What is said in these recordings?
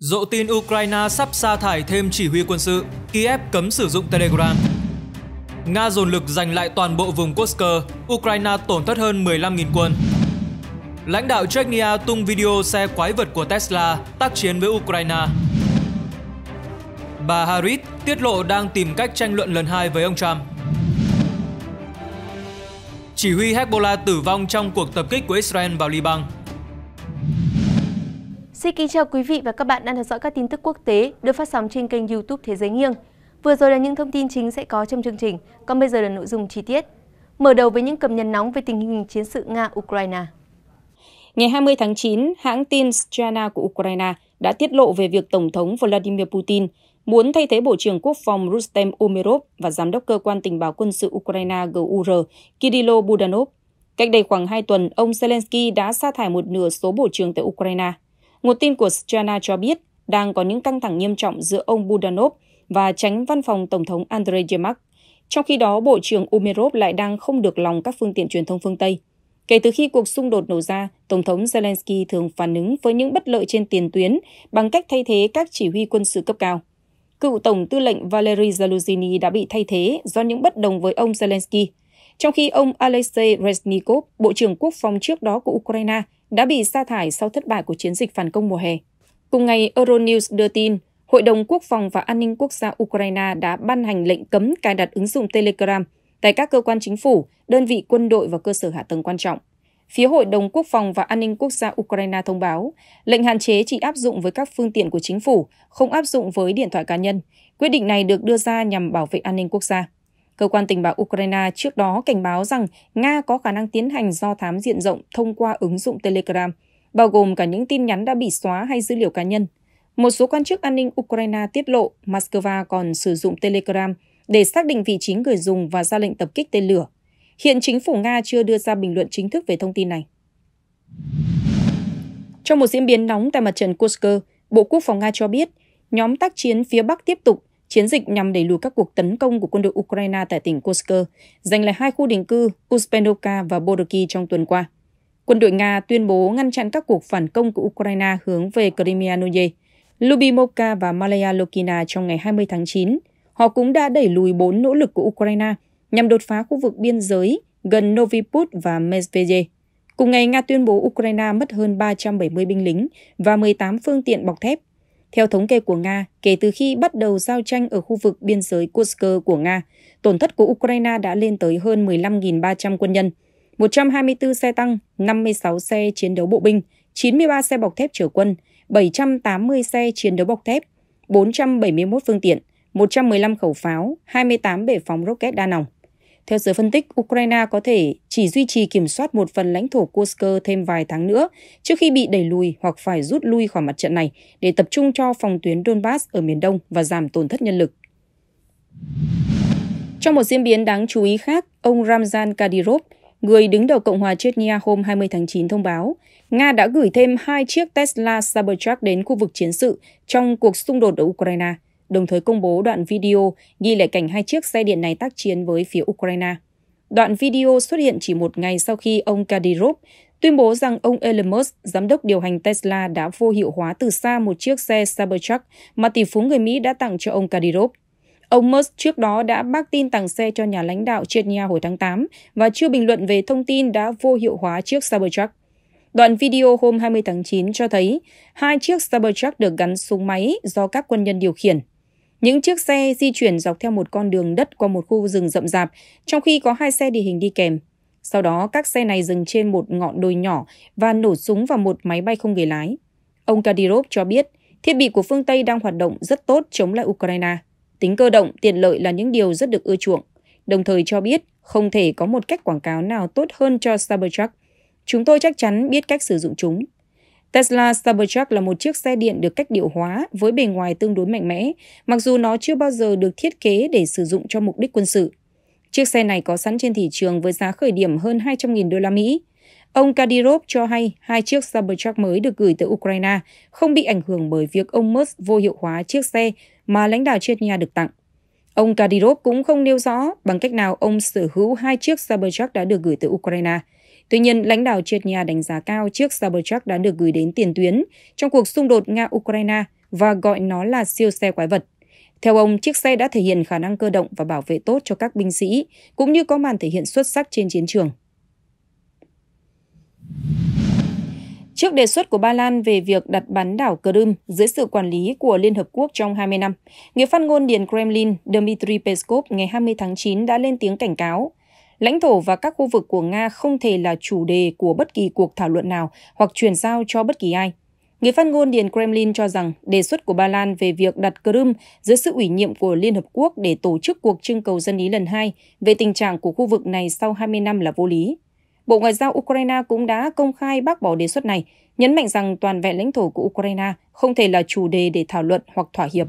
Dộ tin Ukraine sắp sa thải thêm chỉ huy quân sự, Kiev cấm sử dụng Telegram. Nga dồn lực giành lại toàn bộ vùng Kursk, Ukraine tổn thất hơn 15.000 quân. Lãnh đạo Chechnya tung video xe quái vật của Tesla tác chiến với Ukraine. Bà Harris tiết lộ đang tìm cách tranh luận lần hai với ông Trump. Chỉ huy Hezbollah tử vong trong cuộc tập kích của Israel vào Liban. Xin kính chào quý vị và các bạn đang theo dõi các tin tức quốc tế được phát sóng trên kênh YouTube Thế giới nghiêng. Vừa rồi là những thông tin chính sẽ có trong chương trình, còn bây giờ là nội dung chi tiết. Mở đầu với những cập nhật nóng về tình hình chiến sự Nga-Ukraine. Ngày 20 tháng 9, hãng tin Strana của Ukraine đã tiết lộ về việc Tổng thống Vladimir Putin muốn thay thế Bộ trưởng Quốc phòng Rustem Umerov và Giám đốc Cơ quan Tình báo Quân sự Ukraine GUR Kirilo Budanov. Cách đây khoảng 2 tuần, ông Zelensky đã sa thải một nửa số bộ trưởng tại Ukraine – Nguồn tin của Strana cho biết đang có những căng thẳng nghiêm trọng giữa ông Budanov và tránh văn phòng Tổng thống Andrei Yermak. Trong khi đó, Bộ trưởng Umerov lại đang không được lòng các phương tiện truyền thông phương Tây. Kể từ khi cuộc xung đột nổ ra, Tổng thống Zelensky thường phản ứng với những bất lợi trên tiền tuyến bằng cách thay thế các chỉ huy quân sự cấp cao. Cựu Tổng tư lệnh Valery Zaluzhny đã bị thay thế do những bất đồng với ông Zelensky, trong khi ông Alexei Reznikov, Bộ trưởng Quốc phòng trước đó của Ukraine, đã bị sa thải sau thất bại của chiến dịch phản công mùa hè. Cùng ngày, Euronews đưa tin, Hội đồng Quốc phòng và An ninh Quốc gia Ukraine đã ban hành lệnh cấm cài đặt ứng dụng Telegram tại các cơ quan chính phủ, đơn vị quân đội và cơ sở hạ tầng quan trọng. Phía Hội đồng Quốc phòng và An ninh Quốc gia Ukraine thông báo, lệnh hạn chế chỉ áp dụng với các phương tiện của chính phủ, không áp dụng với điện thoại cá nhân. Quyết định này được đưa ra nhằm bảo vệ an ninh quốc gia. Cơ quan tình báo Ukraine trước đó cảnh báo rằng Nga có khả năng tiến hành do thám diện rộng thông qua ứng dụng Telegram, bao gồm cả những tin nhắn đã bị xóa hay dữ liệu cá nhân. Một số quan chức an ninh Ukraine tiết lộ Moscow còn sử dụng Telegram để xác định vị trí người dùng và ra lệnh tập kích tên lửa. Hiện chính phủ Nga chưa đưa ra bình luận chính thức về thông tin này. Trong một diễn biến nóng tại mặt trận Kursk, Bộ Quốc phòng Nga cho biết, nhóm tác chiến phía Bắc tiếp tục chiến dịch nhằm đẩy lùi các cuộc tấn công của quân đội Ukraine tại tỉnh Kursk, giành lại hai khu định cư Kuspenovka và Bodoki trong tuần qua. Quân đội Nga tuyên bố ngăn chặn các cuộc phản công của Ukraine hướng về Crimea-Noye, Lubimovka và Malaya Lokina trong ngày 20 tháng 9. Họ cũng đã đẩy lùi bốn nỗ lực của Ukraine nhằm đột phá khu vực biên giới gần Novi Noviput và Medvede. Cùng ngày, Nga tuyên bố Ukraine mất hơn 370 binh lính và 18 phương tiện bọc thép theo thống kê của Nga, kể từ khi bắt đầu giao tranh ở khu vực biên giới Kursk của Nga, tổn thất của Ukraine đã lên tới hơn 15.300 quân nhân, 124 xe tăng, 56 xe chiến đấu bộ binh, 93 xe bọc thép chở quân, 780 xe chiến đấu bọc thép, 471 phương tiện, 115 khẩu pháo, 28 bể phóng rocket đa nòng. Theo giới phân tích, Ukraine có thể chỉ duy trì kiểm soát một phần lãnh thổ Kursk thêm vài tháng nữa trước khi bị đẩy lùi hoặc phải rút lui khỏi mặt trận này để tập trung cho phòng tuyến Donbass ở miền đông và giảm tổn thất nhân lực. Trong một diễn biến đáng chú ý khác, ông Ramzan Kadyrov, người đứng đầu Cộng hòa Chechnya hôm 20 tháng 9 thông báo, Nga đã gửi thêm hai chiếc Tesla Cybertruck đến khu vực chiến sự trong cuộc xung đột ở Ukraine – đồng thời công bố đoạn video ghi lại cảnh hai chiếc xe điện này tác chiến với phía Ukraine. Đoạn video xuất hiện chỉ một ngày sau khi ông Kadyrov tuyên bố rằng ông Elon Musk, giám đốc điều hành Tesla đã vô hiệu hóa từ xa một chiếc xe Cybertruck mà tỷ phú người Mỹ đã tặng cho ông Kadyrov. Ông Musk trước đó đã bác tin tặng xe cho nhà lãnh đạo Chechnya hồi tháng 8 và chưa bình luận về thông tin đã vô hiệu hóa chiếc Cybertruck. Đoạn video hôm 20 tháng 9 cho thấy hai chiếc Cybertruck được gắn súng máy do các quân nhân điều khiển. Những chiếc xe di chuyển dọc theo một con đường đất qua một khu rừng rậm rạp, trong khi có hai xe địa hình đi kèm. Sau đó, các xe này dừng trên một ngọn đồi nhỏ và nổ súng vào một máy bay không người lái. Ông Kadyrov cho biết, thiết bị của phương Tây đang hoạt động rất tốt chống lại Ukraine. Tính cơ động, tiện lợi là những điều rất được ưa chuộng. Đồng thời cho biết, không thể có một cách quảng cáo nào tốt hơn cho Cybertruck. Chúng tôi chắc chắn biết cách sử dụng chúng. Tesla Cybertruck là một chiếc xe điện được cách điệu hóa với bề ngoài tương đối mạnh mẽ, mặc dù nó chưa bao giờ được thiết kế để sử dụng cho mục đích quân sự. Chiếc xe này có sẵn trên thị trường với giá khởi điểm hơn 200.000 đô la Mỹ. Ông Kadyrov cho hay hai chiếc Cybertruck mới được gửi tới Ukraine không bị ảnh hưởng bởi việc ông Musk vô hiệu hóa chiếc xe mà lãnh đạo Chechnya được tặng. Ông Kadyrov cũng không nêu rõ bằng cách nào ông sở hữu hai chiếc Cybertruck đã được gửi tới Ukraine – Tuy nhiên, lãnh đạo Chechnya đánh giá cao chiếc Cybertruck đã được gửi đến tiền tuyến trong cuộc xung đột Nga-Ukraine và gọi nó là siêu xe quái vật. Theo ông, chiếc xe đã thể hiện khả năng cơ động và bảo vệ tốt cho các binh sĩ, cũng như có màn thể hiện xuất sắc trên chiến trường. Trước đề xuất của Ba Lan về việc đặt bán đảo Crimea dưới sự quản lý của Liên Hợp Quốc trong 20 năm, người phát ngôn Điện Kremlin Dmitry Peskov ngày 20 tháng 9 đã lên tiếng cảnh cáo – Lãnh thổ và các khu vực của Nga không thể là chủ đề của bất kỳ cuộc thảo luận nào hoặc chuyển giao cho bất kỳ ai. Người phát ngôn Điện Kremlin cho rằng đề xuất của Ba Lan về việc đặt Crimea dưới sự ủy nhiệm của Liên Hợp Quốc để tổ chức cuộc trưng cầu dân ý lần hai về tình trạng của khu vực này sau 20 năm là vô lý. Bộ Ngoại giao Ukraine cũng đã công khai bác bỏ đề xuất này, nhấn mạnh rằng toàn vẹn lãnh thổ của Ukraine không thể là chủ đề để thảo luận hoặc thỏa hiệp.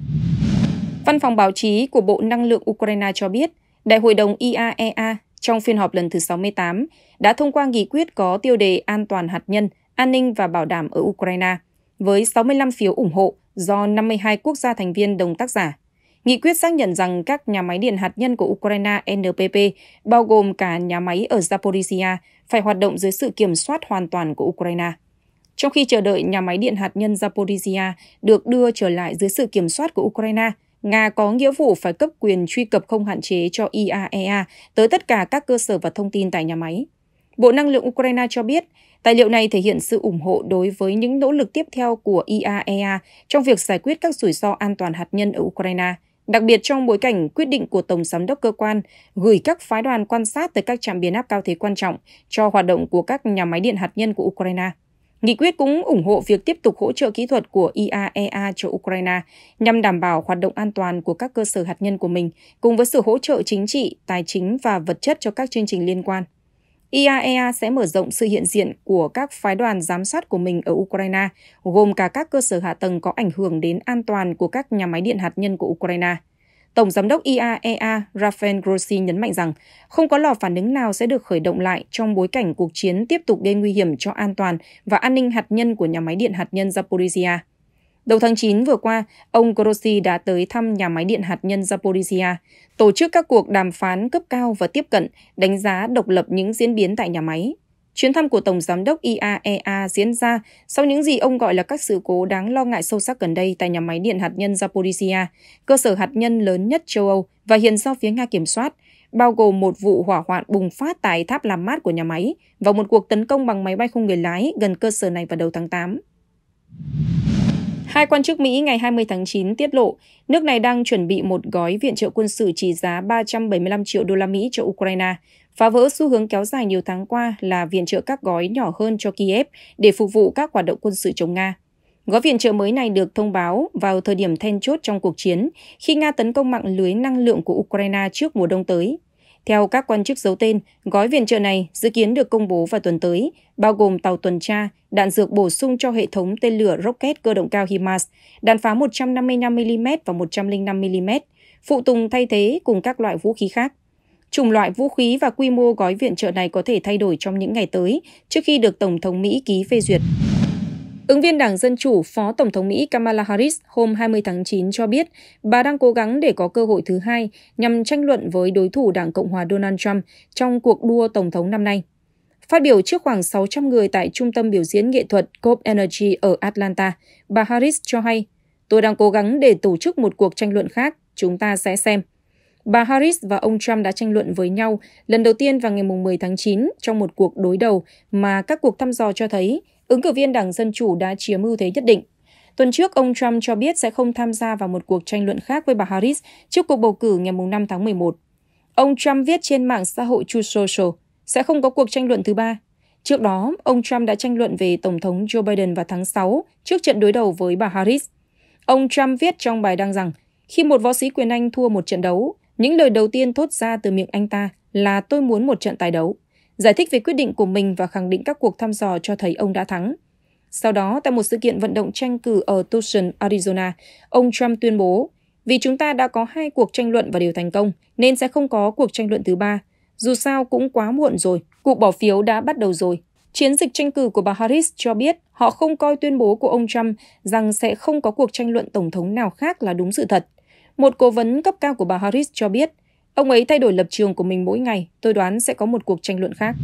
Văn phòng báo chí của Bộ Năng lượng Ukraine cho biết, Đại hội đồng IAEA e trong phiên họp lần thứ 68 đã thông qua nghị quyết có tiêu đề An toàn hạt nhân, an ninh và bảo đảm ở Ukraine với 65 phiếu ủng hộ do 52 quốc gia thành viên đồng tác giả. Nghị quyết xác nhận rằng các nhà máy điện hạt nhân của Ukraine NPP, bao gồm cả nhà máy ở Zaporizhia, phải hoạt động dưới sự kiểm soát hoàn toàn của Ukraine. Trong khi chờ đợi nhà máy điện hạt nhân Zaporizhia được đưa trở lại dưới sự kiểm soát của Ukraine – Nga có nghĩa vụ phải cấp quyền truy cập không hạn chế cho IAEA e tới tất cả các cơ sở và thông tin tại nhà máy. Bộ Năng lượng Ukraine cho biết, tài liệu này thể hiện sự ủng hộ đối với những nỗ lực tiếp theo của IAEA e trong việc giải quyết các rủi ro an toàn hạt nhân ở Ukraine, đặc biệt trong bối cảnh quyết định của Tổng giám đốc cơ quan gửi các phái đoàn quan sát tới các trạm biến áp cao thế quan trọng cho hoạt động của các nhà máy điện hạt nhân của Ukraine. Nghị quyết cũng ủng hộ việc tiếp tục hỗ trợ kỹ thuật của IAEA e cho Ukraine nhằm đảm bảo hoạt động an toàn của các cơ sở hạt nhân của mình, cùng với sự hỗ trợ chính trị, tài chính và vật chất cho các chương trình liên quan. IAEA e sẽ mở rộng sự hiện diện của các phái đoàn giám sát của mình ở Ukraine, gồm cả các cơ sở hạ tầng có ảnh hưởng đến an toàn của các nhà máy điện hạt nhân của Ukraine. Tổng giám đốc IAEA e Rafael Grossi nhấn mạnh rằng không có lò phản ứng nào sẽ được khởi động lại trong bối cảnh cuộc chiến tiếp tục gây nguy hiểm cho an toàn và an ninh hạt nhân của nhà máy điện hạt nhân Zaporizhia. Đầu tháng 9 vừa qua, ông Grossi đã tới thăm nhà máy điện hạt nhân Zaporizhia, tổ chức các cuộc đàm phán cấp cao và tiếp cận, đánh giá độc lập những diễn biến tại nhà máy Chuyến thăm của Tổng Giám đốc IAEA e diễn ra sau những gì ông gọi là các sự cố đáng lo ngại sâu sắc gần đây tại nhà máy điện hạt nhân Zaporizhia, cơ sở hạt nhân lớn nhất châu Âu và hiện do phía Nga kiểm soát, bao gồm một vụ hỏa hoạn bùng phát tại tháp làm mát của nhà máy và một cuộc tấn công bằng máy bay không người lái gần cơ sở này vào đầu tháng 8. Hai quan chức Mỹ ngày 20 tháng 9 tiết lộ, nước này đang chuẩn bị một gói viện trợ quân sự trị giá 375 triệu đô la Mỹ cho Ukraine phá vỡ xu hướng kéo dài nhiều tháng qua là viện trợ các gói nhỏ hơn cho Kiev để phục vụ các hoạt động quân sự chống Nga. Gói viện trợ mới này được thông báo vào thời điểm then chốt trong cuộc chiến khi Nga tấn công mạng lưới năng lượng của Ukraine trước mùa đông tới. Theo các quan chức giấu tên, gói viện trợ này dự kiến được công bố vào tuần tới, bao gồm tàu tuần tra, đạn dược bổ sung cho hệ thống tên lửa rocket cơ động cao HIMARS, đạn phá 155mm và 105mm, phụ tùng thay thế cùng các loại vũ khí khác. Chủng loại vũ khí và quy mô gói viện trợ này có thể thay đổi trong những ngày tới trước khi được Tổng thống Mỹ ký phê duyệt. Ứng viên Đảng Dân Chủ, Phó Tổng thống Mỹ Kamala Harris hôm 20 tháng 9 cho biết bà đang cố gắng để có cơ hội thứ hai nhằm tranh luận với đối thủ Đảng Cộng hòa Donald Trump trong cuộc đua Tổng thống năm nay. Phát biểu trước khoảng 600 người tại Trung tâm Biểu diễn Nghệ thuật Cope Energy ở Atlanta, bà Harris cho hay, Tôi đang cố gắng để tổ chức một cuộc tranh luận khác, chúng ta sẽ xem. Bà Harris và ông Trump đã tranh luận với nhau lần đầu tiên vào ngày 10 tháng 9 trong một cuộc đối đầu mà các cuộc thăm dò cho thấy ứng cử viên Đảng Dân Chủ đã chiếm ưu thế nhất định. Tuần trước, ông Trump cho biết sẽ không tham gia vào một cuộc tranh luận khác với bà Harris trước cuộc bầu cử ngày 5 tháng 11. Ông Trump viết trên mạng xã hội Truth Social, sẽ không có cuộc tranh luận thứ ba. Trước đó, ông Trump đã tranh luận về Tổng thống Joe Biden vào tháng 6 trước trận đối đầu với bà Harris. Ông Trump viết trong bài đăng rằng, khi một võ sĩ quyền Anh thua một trận đấu, những lời đầu tiên thốt ra từ miệng anh ta là tôi muốn một trận tài đấu, giải thích về quyết định của mình và khẳng định các cuộc thăm dò cho thấy ông đã thắng. Sau đó, tại một sự kiện vận động tranh cử ở Tucson, Arizona, ông Trump tuyên bố, vì chúng ta đã có hai cuộc tranh luận và đều thành công, nên sẽ không có cuộc tranh luận thứ ba. Dù sao cũng quá muộn rồi, cuộc bỏ phiếu đã bắt đầu rồi. Chiến dịch tranh cử của bà Harris cho biết họ không coi tuyên bố của ông Trump rằng sẽ không có cuộc tranh luận tổng thống nào khác là đúng sự thật. Một cố vấn cấp cao của bà Harris cho biết, ông ấy thay đổi lập trường của mình mỗi ngày, tôi đoán sẽ có một cuộc tranh luận khác.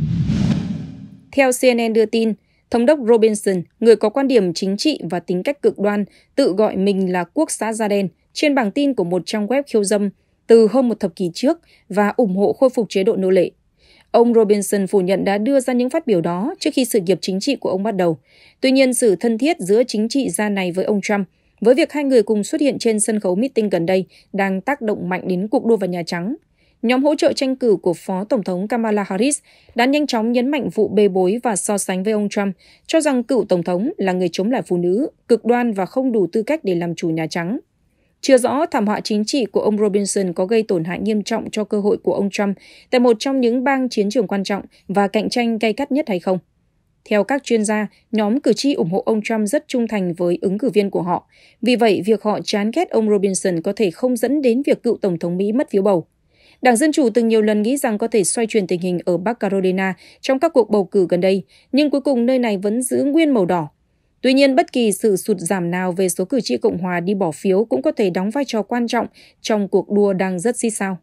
Theo CNN đưa tin, Thống đốc Robinson, người có quan điểm chính trị và tính cách cực đoan, tự gọi mình là quốc xã da đen trên bảng tin của một trang web khiêu dâm từ hơn một thập kỷ trước và ủng hộ khôi phục chế độ nô lệ. Ông Robinson phủ nhận đã đưa ra những phát biểu đó trước khi sự nghiệp chính trị của ông bắt đầu. Tuy nhiên, sự thân thiết giữa chính trị gia này với ông Trump với việc hai người cùng xuất hiện trên sân khấu meeting gần đây đang tác động mạnh đến cuộc đua vào Nhà Trắng. Nhóm hỗ trợ tranh cử của Phó Tổng thống Kamala Harris đã nhanh chóng nhấn mạnh vụ bê bối và so sánh với ông Trump, cho rằng cựu Tổng thống là người chống lại phụ nữ, cực đoan và không đủ tư cách để làm chủ Nhà Trắng. Chưa rõ thảm họa chính trị của ông Robinson có gây tổn hại nghiêm trọng cho cơ hội của ông Trump tại một trong những bang chiến trường quan trọng và cạnh tranh gay gắt nhất hay không. Theo các chuyên gia, nhóm cử tri ủng hộ ông Trump rất trung thành với ứng cử viên của họ. Vì vậy, việc họ chán ghét ông Robinson có thể không dẫn đến việc cựu Tổng thống Mỹ mất phiếu bầu. Đảng Dân Chủ từng nhiều lần nghĩ rằng có thể xoay chuyển tình hình ở Bắc Carolina trong các cuộc bầu cử gần đây, nhưng cuối cùng nơi này vẫn giữ nguyên màu đỏ. Tuy nhiên, bất kỳ sự sụt giảm nào về số cử tri Cộng hòa đi bỏ phiếu cũng có thể đóng vai trò quan trọng trong cuộc đua đang rất xì sao.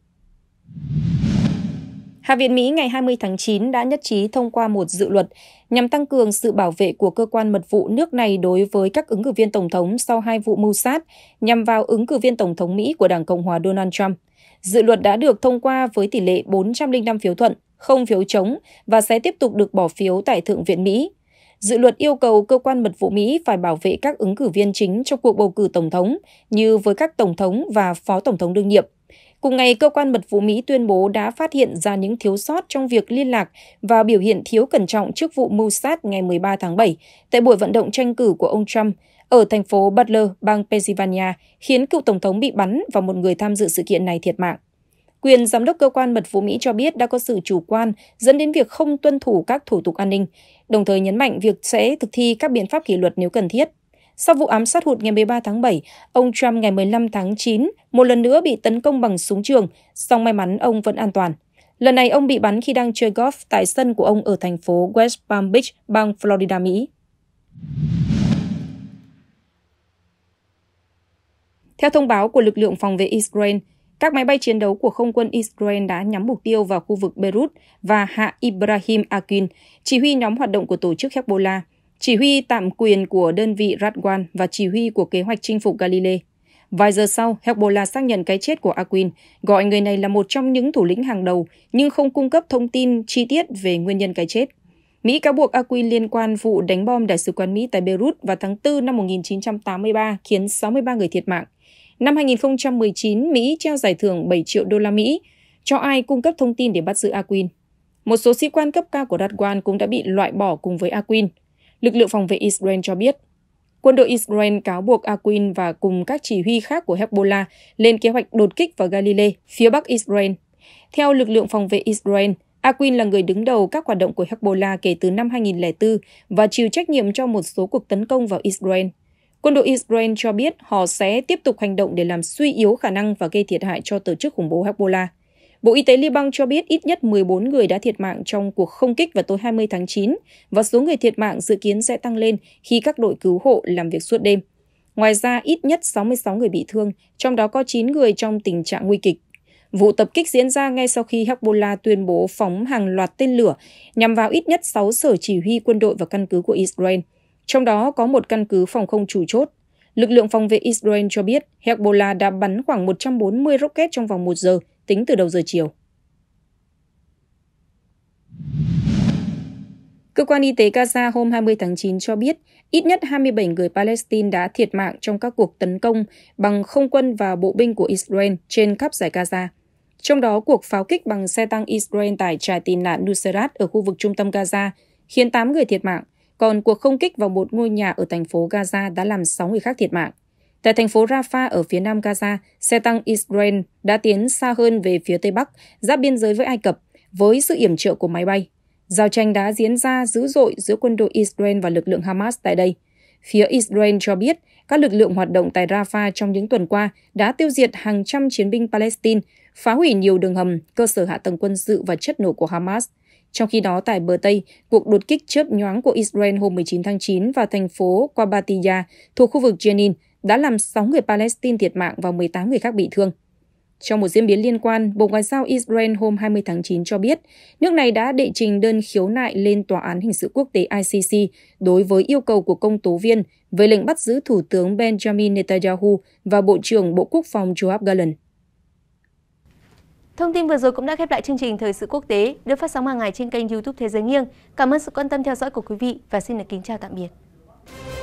Hạ viện Mỹ ngày 20 tháng 9 đã nhất trí thông qua một dự luật nhằm tăng cường sự bảo vệ của cơ quan mật vụ nước này đối với các ứng cử viên tổng thống sau hai vụ mưu sát nhằm vào ứng cử viên tổng thống Mỹ của Đảng Cộng hòa Donald Trump. Dự luật đã được thông qua với tỷ lệ 405 phiếu thuận, không phiếu chống và sẽ tiếp tục được bỏ phiếu tại Thượng viện Mỹ. Dự luật yêu cầu cơ quan mật vụ Mỹ phải bảo vệ các ứng cử viên chính trong cuộc bầu cử tổng thống như với các tổng thống và phó tổng thống đương nhiệm. Cùng ngày, cơ quan mật vụ Mỹ tuyên bố đã phát hiện ra những thiếu sót trong việc liên lạc và biểu hiện thiếu cẩn trọng trước vụ mưu sát ngày 13 tháng 7 tại buổi vận động tranh cử của ông Trump ở thành phố Butler, bang Pennsylvania, khiến cựu tổng thống bị bắn và một người tham dự sự kiện này thiệt mạng. Quyền giám đốc cơ quan mật vụ Mỹ cho biết đã có sự chủ quan dẫn đến việc không tuân thủ các thủ tục an ninh, đồng thời nhấn mạnh việc sẽ thực thi các biện pháp kỷ luật nếu cần thiết. Sau vụ ám sát hụt ngày 13 tháng 7, ông Trump ngày 15 tháng 9 một lần nữa bị tấn công bằng súng trường, song may mắn ông vẫn an toàn. Lần này ông bị bắn khi đang chơi golf tại sân của ông ở thành phố West Palm Beach, bang Florida, Mỹ. Theo thông báo của lực lượng phòng vệ Israel, các máy bay chiến đấu của không quân Israel đã nhắm mục tiêu vào khu vực Beirut và hạ Ibrahim Akin, chỉ huy nhóm hoạt động của tổ chức Hezbollah chỉ huy tạm quyền của đơn vị Radwan và chỉ huy của kế hoạch chinh phục Galilee. Vài giờ sau, Hezbollah xác nhận cái chết của Aquin, gọi người này là một trong những thủ lĩnh hàng đầu, nhưng không cung cấp thông tin chi tiết về nguyên nhân cái chết. Mỹ cáo buộc Aquin liên quan vụ đánh bom Đại sứ quán Mỹ tại Beirut vào tháng 4 năm 1983 khiến 63 người thiệt mạng. Năm 2019, Mỹ treo giải thưởng 7 triệu đô la Mỹ cho ai cung cấp thông tin để bắt giữ Aquin. Một số sĩ quan cấp cao của Radwan cũng đã bị loại bỏ cùng với Aquin lực lượng phòng vệ Israel cho biết. Quân đội Israel cáo buộc Aquin và cùng các chỉ huy khác của Hezbollah lên kế hoạch đột kích vào Galilee, phía bắc Israel. Theo lực lượng phòng vệ Israel, Aquin là người đứng đầu các hoạt động của Hezbollah kể từ năm 2004 và chịu trách nhiệm cho một số cuộc tấn công vào Israel. Quân đội Israel cho biết họ sẽ tiếp tục hành động để làm suy yếu khả năng và gây thiệt hại cho tổ chức khủng bố Hezbollah. Bộ Y tế Liban cho biết ít nhất 14 người đã thiệt mạng trong cuộc không kích vào tối 20 tháng 9 và số người thiệt mạng dự kiến sẽ tăng lên khi các đội cứu hộ làm việc suốt đêm. Ngoài ra, ít nhất 66 người bị thương, trong đó có 9 người trong tình trạng nguy kịch. Vụ tập kích diễn ra ngay sau khi Hezbollah tuyên bố phóng hàng loạt tên lửa nhằm vào ít nhất 6 sở chỉ huy quân đội và căn cứ của Israel, trong đó có một căn cứ phòng không chủ chốt. Lực lượng phòng vệ Israel cho biết Hezbollah đã bắn khoảng 140 rocket trong vòng một giờ, tính từ đầu giờ chiều. Cơ quan y tế Gaza hôm 20 tháng 9 cho biết ít nhất 27 người Palestine đã thiệt mạng trong các cuộc tấn công bằng không quân và bộ binh của Israel trên khắp giải Gaza. Trong đó, cuộc pháo kích bằng xe tăng Israel tại trại tị nạn Nusrat ở khu vực trung tâm Gaza khiến 8 người thiệt mạng, còn cuộc không kích vào một ngôi nhà ở thành phố Gaza đã làm 6 người khác thiệt mạng. Tại thành phố Rafah ở phía nam Gaza, xe tăng Israel đã tiến xa hơn về phía tây bắc, giáp biên giới với Ai Cập, với sự yểm trợ của máy bay. Giao tranh đã diễn ra dữ dội giữa quân đội Israel và lực lượng Hamas tại đây. Phía Israel cho biết các lực lượng hoạt động tại Rafah trong những tuần qua đã tiêu diệt hàng trăm chiến binh Palestine, phá hủy nhiều đường hầm, cơ sở hạ tầng quân sự và chất nổ của Hamas. Trong khi đó, tại bờ Tây, cuộc đột kích chớp nhoáng của Israel hôm 19 tháng 9 vào thành phố qabatiya thuộc khu vực Jenin đã làm 6 người Palestine thiệt mạng và 18 người khác bị thương. Trong một diễn biến liên quan, Bộ Ngoại giao Israel hôm 20 tháng 9 cho biết, nước này đã đệ trình đơn khiếu nại lên Tòa án Hình sự Quốc tế ICC đối với yêu cầu của công tố viên về lệnh bắt giữ Thủ tướng Benjamin Netanyahu và Bộ trưởng Bộ Quốc phòng Joab Gallant. Thông tin vừa rồi cũng đã khép lại chương trình Thời sự quốc tế được phát sóng hàng ngày trên kênh youtube Thế giới nghiêng. Cảm ơn sự quan tâm theo dõi của quý vị và xin được kính chào tạm biệt.